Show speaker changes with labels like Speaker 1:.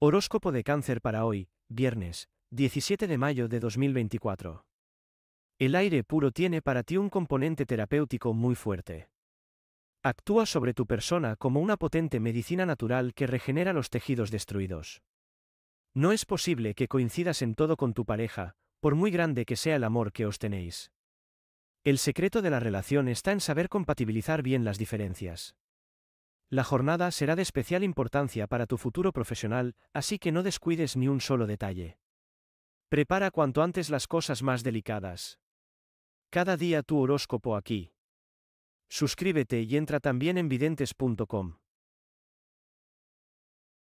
Speaker 1: Horóscopo de cáncer para hoy, viernes, 17 de mayo de 2024. El aire puro tiene para ti un componente terapéutico muy fuerte. Actúa sobre tu persona como una potente medicina natural que regenera los tejidos destruidos. No es posible que coincidas en todo con tu pareja, por muy grande que sea el amor que os tenéis. El secreto de la relación está en saber compatibilizar bien las diferencias. La jornada será de especial importancia para tu futuro profesional, así que no descuides ni un solo detalle. Prepara cuanto antes las cosas más delicadas. Cada día tu horóscopo aquí. Suscríbete y entra también en videntes.com.